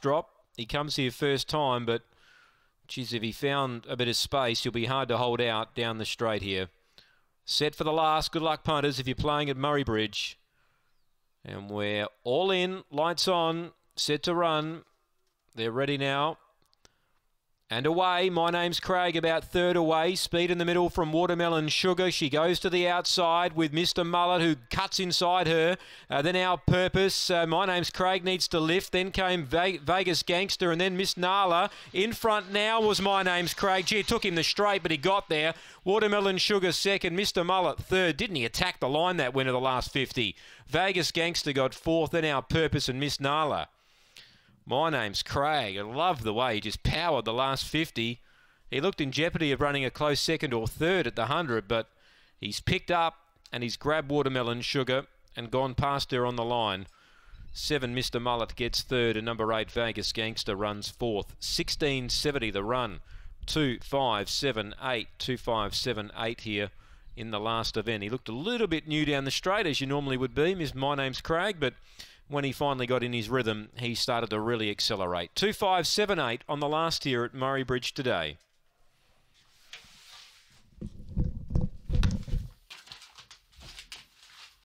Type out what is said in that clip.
drop. He comes here first time, but geez, if he found a bit of space, he'll be hard to hold out down the straight here. Set for the last. Good luck, punters, if you're playing at Murray Bridge. And we're all in. Lights on. Set to run. They're ready now. And away, my name's Craig, about third away. Speed in the middle from Watermelon Sugar. She goes to the outside with Mr. Mullet, who cuts inside her. Uh, then our purpose, uh, my name's Craig, needs to lift. Then came Ve Vegas Gangster, and then Miss Nala. In front now was my name's Craig. Gee, it took him the straight, but he got there. Watermelon Sugar second, Mr. Mullet third. Didn't he attack the line that winner the last 50? Vegas Gangster got fourth, then our purpose, and Miss Nala. My name's Craig. I love the way he just powered the last 50. He looked in jeopardy of running a close second or third at the 100, but he's picked up and he's grabbed watermelon sugar and gone past her on the line. Seven, Mr. Mullet gets third, and number eight, Vegas Gangster runs fourth. 1670 the run. Two, five, seven, eight, two, five, seven, eight here in the last event. He looked a little bit new down the straight, as you normally would be, Miss My Name's Craig, but when he finally got in his rhythm, he started to really accelerate. 2578 on the last year at Murray Bridge today.